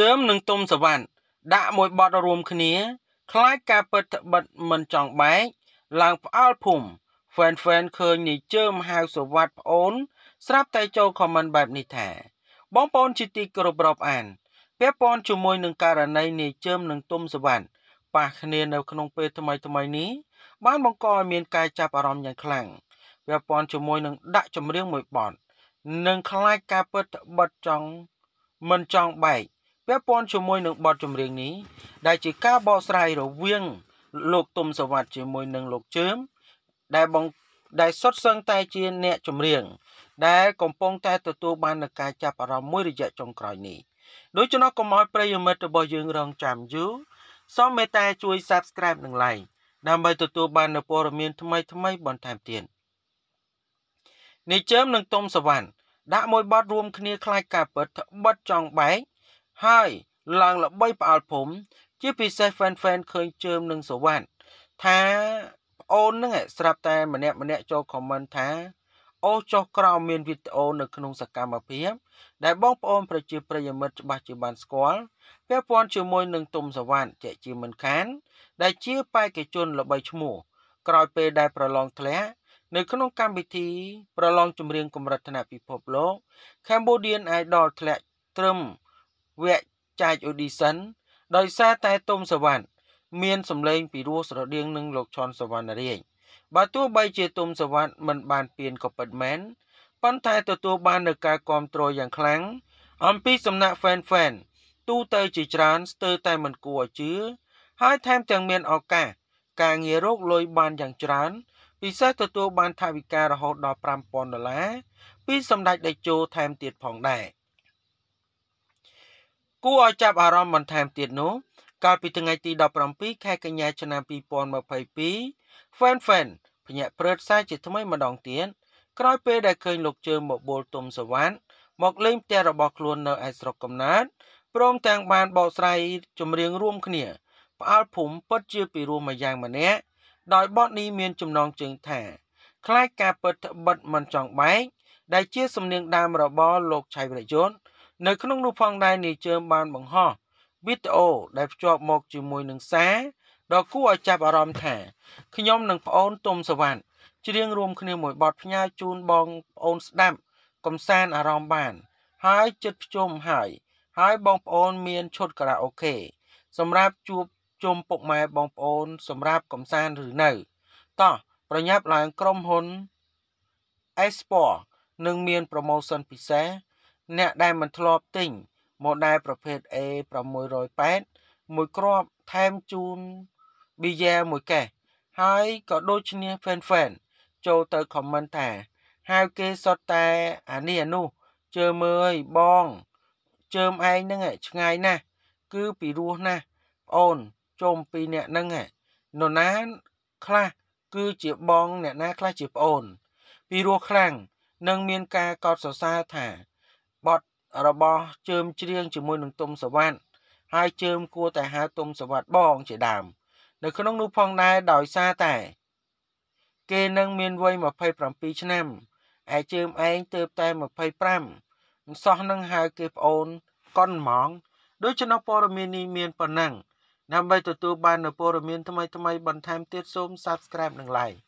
ជើមនិងទុំសវណ្ណដាក់មួយបត់រួមគ្នា ខ្លាចការពិតត្បិតមិនចង់បែកឡើងផ្អើលភូមិហ្វេនហ្វេនឃើញនាយជើមហៅសវណ្ណប្អូនស្រាប់តែចូលខមមិនបែបនេះថា បងប្អូនជាទីគោរពរាប់អានពាក់ព័ន្ធជាមួយនឹងករណីនាយជើមនិងទុំសវណ្ណប៉ះគ្នានៅក្នុងពេលថ្មីថ្មីនេះបានបង្កឲ្យមានការចាប់អារម្មណ៍យ៉ាងខ្លាំងពាក់ព័ន្ធជាមួយនឹងដាក់ចម្រៀងមួយបទនិងខ្លាចការពិតត្បិតចង់មិនចង់បែកពាក់ព័ន្ធជាមួយនឹងបទចម្រៀងនេះដែលជាការបកស្រាយរវាងលោកទុំសវັດជាមួយនឹងលោកជើមដែលបងដែលសុទ្ធសឹងតែជា អ្នកចម្រៀងដែល កំពុងតែទទួល បាននឹងការចាប់អារម្មណ៍មួយរយៈចុងក្រោយនេះដូច្នោះកុំឲ្យប្រិយមិត្តរបស់យើងរងចាំយូរសូមមេត្តាជួយ Subscribe និង Like ដើម្បីទទួលបាននូវព័ត៌មានថ្មីៗបន្ថែមទៀតនេះជើមនិងទុំសវណ្ណដាក់មួយបទរួម គ្នាคล้ายការពិតបិទចង់បែកហើយឡើងល្បីផ្អើលភូមិជាពិសេស fan fan ឃើញជើមនឹងសវ័តថាប្អូនហ្នឹងស្រាប់តែម្នាក់ម្នាក់ចូល comment ថា អូចុះក្រោមមានវីដេអូនៅក្នុងសកម្មភាពដែលបងប្អូនប្រជាប្រិយមិត្តច្បាស់ជាបានស្គាល់ពាក់ព័ន្ធជាមួយនឹងទុំសវណ្ណជាជាមិនខាន ដែលជាបេក្ខជនល្បីឈ្មោះ ក្រោយពេលដែលប្រឡងធ្លាក់នៅក្នុងកម្មវិធី ប្រឡងចម្រៀងកម្រិតថ្នាក់ពិភពលោក Cambodian Idol ធ្លាក់ត្រឹមវគ្គចែក audition ដោយសារតែទុំសវណ្ណមានសម្លេងពីរោះស្រដៀងនឹងលោកឈុនសវណ្ណរាជបើទោះបីជាទុំសវណ្ណមិនបានពៀនក៏ពិតមែនប៉ុន្តែទទួលបាននូវការគ្រប់គ្រងយ៉ាងខ្លាំងអំពីសំណាក់ fan fan ទូទៅជាច្រើនស្ទើរតែមិនគួរឲ្យជឿហើយថែមទាំងមានឱកាសការងាររកលុយបានយ៉ាងច្រើន ពិសេសទទួលបានថវិការហូតដល់5000ដុល្លារពីសម្ដេចតេជោថែមទៀតផងដែរ។គួរឲ្យចាប់អារម្មណ៍បន្ថែមទៀតនោះកាលពីថ្ងៃទី17ខែកញ្ញាឆ្នាំ2022 Fan Fan ភញាក់ព្រឺតសាជាថ្មីម្ដងទៀតក្រោយពេលដែលឃើញលោកជើងមកបូលទុំសវណ្ណមកលេងផ្ទះរបស់ខ្លួននៅឯស្រុកកំណើតព្រមទាំងបានបកស្រាយចម្រៀងរួមគ្នាផ្អើលភូមិពិតជាពីរោះមួយយ៉ាងម្នាក់ដោយបទនេះមានចំណងជើងថាខ្លាចការពិតបិទមិនចង់បែកដែលជាសំនៀងដើមរបស់លោកឆៃវរយុទ្ធនៅក្នុងនោះផងដែរនាយជើមបានបង្ហោះវីដេអូដែលភ្ជាប់មកជាមួយនឹងសារដ៏គួរឲ្យចាប់អារម្មណ៍ថាខ្ញុំនិងប្អូនទុំសវណ្ណច្រៀងរួមគ្នាមួយបទផ្ញើជូនបងប្អូនស្ដាប់កំសាន្តអារម្មណ៍បាន ហើយចិត្តភ្ជុំហើយហើយបងប្អូនមានឈុតខារ៉ាអូខេសម្រាប់ជួបជុំពុកម៉ែបងប្អូន សម្រាប់កំសាន្តឬនៅតោះប្រញាប់ឡើងក្រុមហ៊ុន Esport នឹងមាន promotion ពិសេសអ្នកដែលមិនធ្លាប់ទិញម៉ូដែលប្រភេទ A 608មួយគ្រាប់ថែមជូនប៊ីយ៉ាមួយកេសហើយក៏ដូចឈ្នះ Fan Fan ចូលទៅ comment ថាហៅគេសុទ្ធតែអានេះអានោះជើមើអើយបង ជើមឯងហ្នឹងឆ្ងាយណាស់គឺពីរស់ណាស់ប្អូនជុំពីរអ្នកហ្នឹងនរណាខ្លះគឺជាបង អ្នកណាខ្លះជាប្អូនពីរស់ខ្លាំងនឹងមានការកោតសរសើរថារបស់ជើមជ្រៀងជាមួយនឹងទុំសវ័តហើយជើមគួរតែហៅទុំសវ័តបងជាដើមនៅក្នុងនោះផងដែរដោយសារតែ គេនឹងមានវ័យ27ឆ្នាំឯជើមឯងទើបតែ25មិនសោះនឹងហៅគេប្អូនកុនហ្មងដូច្នោះព័ត៌មាននេះមានប៉ុណ្ណឹង ដើម្បីទទួលបាននូវព័ត៌មានថ្មីៗបន្ថែមទៀតសូម Subscribe និង Like